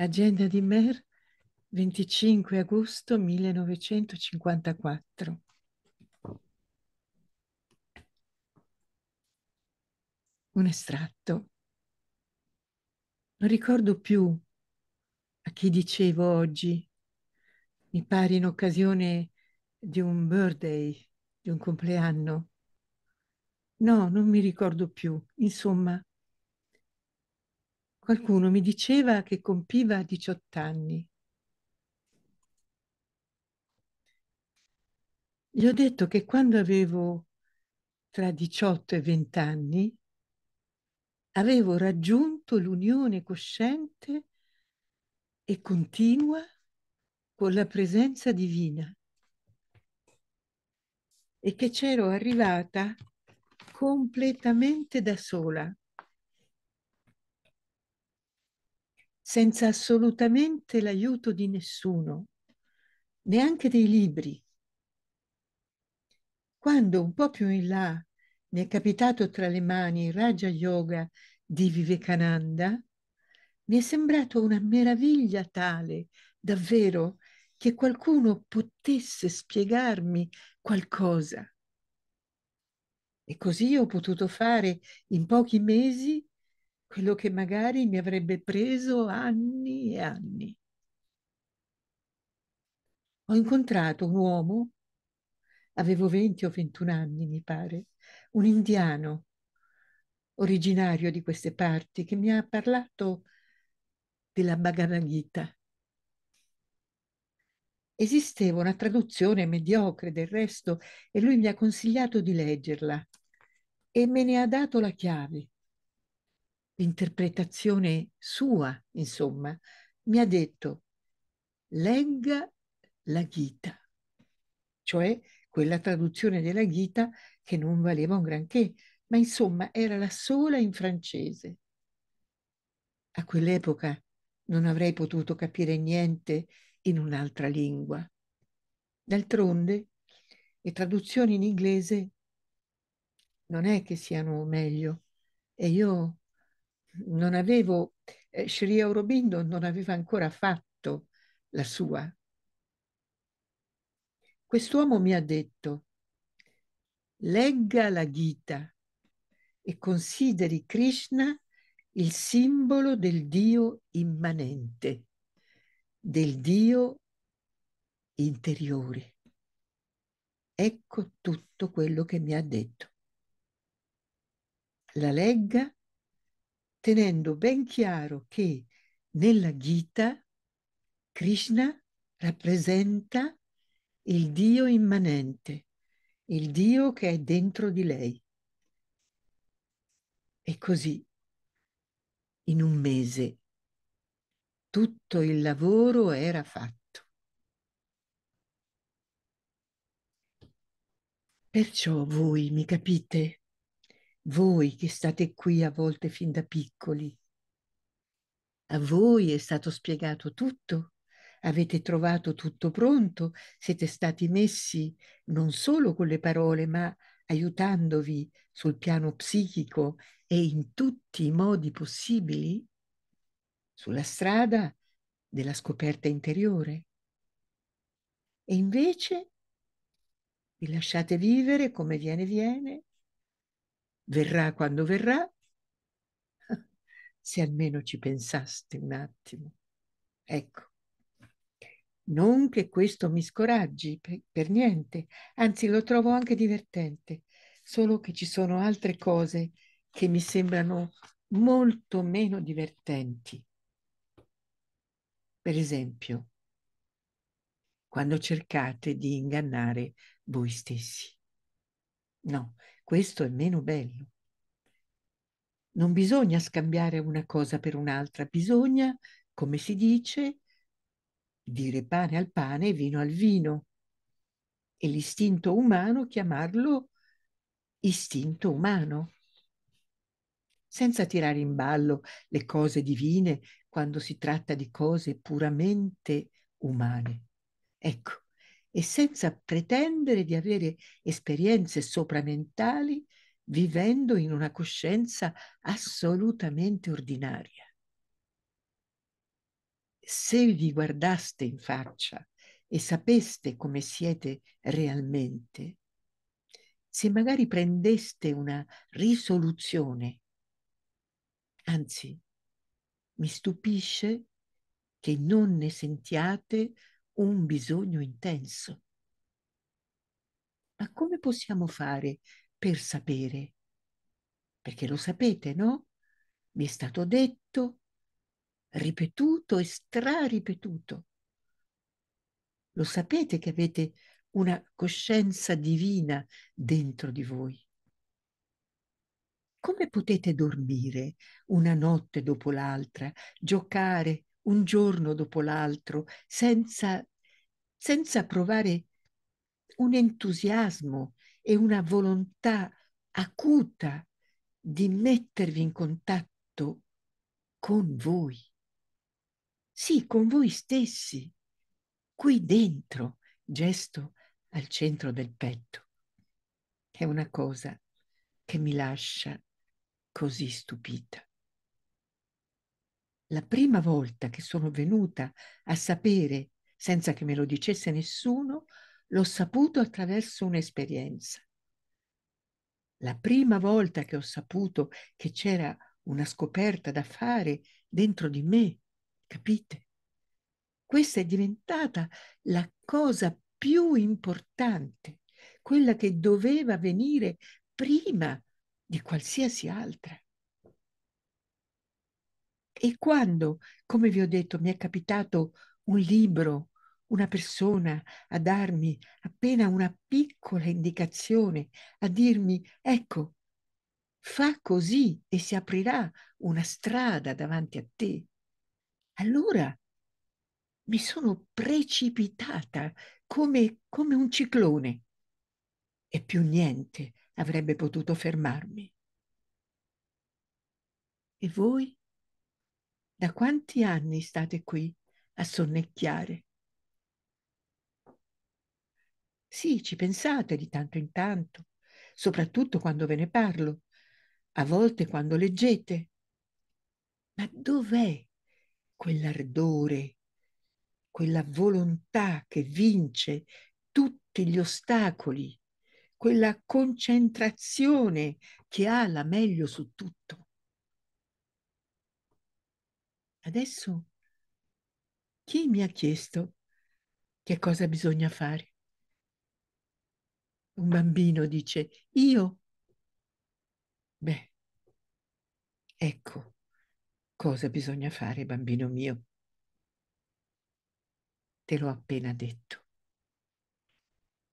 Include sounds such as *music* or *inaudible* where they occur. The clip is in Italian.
Agenda di Mer, 25 agosto 1954. Un estratto. Non ricordo più a chi dicevo oggi, mi pare in occasione di un birthday, di un compleanno. No, non mi ricordo più. Insomma, Qualcuno mi diceva che compiva 18 anni. Gli ho detto che quando avevo tra 18 e 20 anni avevo raggiunto l'unione cosciente e continua con la presenza divina e che c'ero arrivata completamente da sola. senza assolutamente l'aiuto di nessuno, neanche dei libri. Quando un po' più in là mi è capitato tra le mani il Raja Yoga di Vivekananda, mi è sembrato una meraviglia tale, davvero, che qualcuno potesse spiegarmi qualcosa. E così ho potuto fare in pochi mesi quello che magari mi avrebbe preso anni e anni. Ho incontrato un uomo, avevo 20 o 21 anni mi pare, un indiano originario di queste parti che mi ha parlato della Bhagavad Gita. Esisteva una traduzione mediocre del resto e lui mi ha consigliato di leggerla e me ne ha dato la chiave l'interpretazione sua, insomma, mi ha detto legga la Gita, cioè quella traduzione della Gita che non valeva un granché, ma insomma era la sola in francese. A quell'epoca non avrei potuto capire niente in un'altra lingua. D'altronde, le traduzioni in inglese non è che siano meglio e io non avevo, eh, Sri Aurobindo non aveva ancora fatto la sua. Quest'uomo mi ha detto, legga la Gita e consideri Krishna il simbolo del Dio immanente, del Dio interiore. Ecco tutto quello che mi ha detto. La legga tenendo ben chiaro che nella Gita Krishna rappresenta il Dio immanente, il Dio che è dentro di lei. E così, in un mese, tutto il lavoro era fatto. Perciò voi mi capite voi che state qui a volte fin da piccoli. A voi è stato spiegato tutto, avete trovato tutto pronto, siete stati messi non solo con le parole, ma aiutandovi sul piano psichico e in tutti i modi possibili sulla strada della scoperta interiore. E invece vi lasciate vivere come viene viene, verrà quando verrà, *laughs* se almeno ci pensaste un attimo. Ecco, non che questo mi scoraggi per, niente, anzi lo trovo anche divertente, solo che ci sono altre cose che mi sembrano molto meno divertenti. Per esempio, quando cercate di ingannare voi stessi. No, questo è meno bello. Non bisogna scambiare una cosa per un'altra, bisogna, come si dice, dire pane al pane e vino al vino. E l'istinto umano chiamarlo istinto umano, senza tirare in ballo le cose divine quando si tratta di cose puramente umane. Ecco, e senza pretendere di avere esperienze sopramentali vivendo in una coscienza assolutamente ordinaria. Se vi guardaste in faccia e sapeste come siete realmente, se magari prendeste una risoluzione, anzi, mi stupisce che non ne sentiate un bisogno intenso. Ma come possiamo fare per sapere? Perché lo sapete, no? Mi è stato detto, ripetuto e straripetuto. Lo sapete che avete una coscienza divina dentro di voi. Come potete dormire una notte dopo l'altra, giocare, un giorno dopo l'altro, senza, senza provare un entusiasmo e una volontà acuta di mettervi in contatto con voi. Sì, con voi stessi, qui dentro, gesto al centro del petto. È una cosa che mi lascia così stupita la prima volta che sono venuta a sapere, senza che me lo dicesse nessuno, l'ho saputo attraverso un'esperienza. La prima volta che ho saputo che c'era una scoperta da fare dentro di me, capite? Questa è diventata la cosa più importante, quella che doveva venire prima di qualsiasi altra. E quando, come vi ho detto, mi è capitato un libro, una persona a darmi appena una piccola indicazione, a dirmi, ecco, fa così e si aprirà una strada davanti a te. Allora mi sono precipitata come, come un ciclone e più niente avrebbe potuto fermarmi. E voi? Da quanti anni state qui a sonnecchiare? Sì, ci pensate di tanto in tanto, soprattutto quando ve ne parlo, a volte quando leggete. Ma dov'è quell'ardore, quella volontà che vince tutti gli ostacoli, quella concentrazione che ha la meglio su tutto? Adesso chi mi ha chiesto che cosa bisogna fare? Un bambino dice io. Beh, ecco cosa bisogna fare, bambino mio. Te l'ho appena detto.